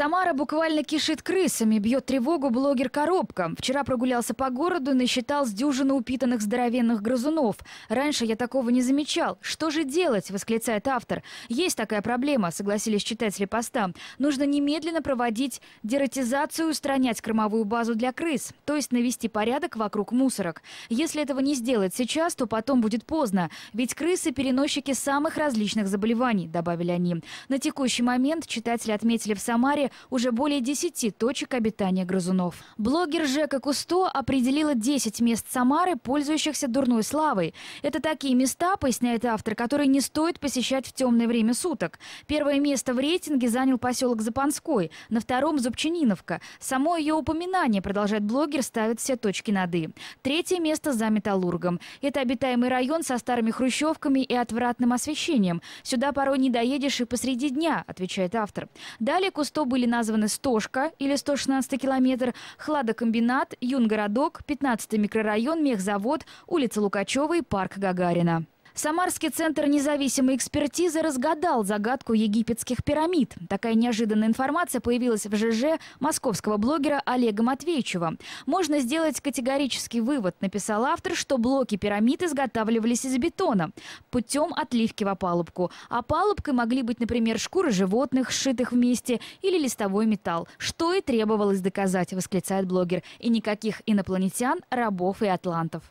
Самара буквально кишит крысами, бьет тревогу блогер Коробка. Вчера прогулялся по городу и насчитал с дюжины упитанных здоровенных грызунов. Раньше я такого не замечал. Что же делать, восклицает автор. Есть такая проблема, согласились читатели поста. Нужно немедленно проводить дератизацию, устранять кормовую базу для крыс, то есть навести порядок вокруг мусорок. Если этого не сделать сейчас, то потом будет поздно, ведь крысы – переносчики самых различных заболеваний, добавили они. На текущий момент читатели отметили в Самаре уже более 10 точек обитания грызунов. Блогер Жека Кусто определила 10 мест Самары, пользующихся дурной славой. Это такие места, поясняет автор, которые не стоит посещать в темное время суток. Первое место в рейтинге занял поселок Запонской, на втором – Зубчининовка. Само ее упоминание, продолжает блогер, ставит все точки над «и». Третье место за Металлургом. Это обитаемый район со старыми хрущевками и отвратным освещением. Сюда порой не доедешь и посреди дня, отвечает автор. Далее Кусто были названы Стошка или 116 километр, Хладокомбинат, Юнгородок, 15 микрорайон, Мехзавод, улица Лукачева и парк Гагарина. Самарский центр независимой экспертизы разгадал загадку египетских пирамид. Такая неожиданная информация появилась в ЖЖ московского блогера Олега Матвеевичева. Можно сделать категорический вывод, написал автор, что блоки пирамид изготавливались из бетона путем отливки в опалубку. Опалубкой а могли быть, например, шкуры животных, сшитых вместе, или листовой металл, что и требовалось доказать, восклицает блогер. И никаких инопланетян, рабов и атлантов.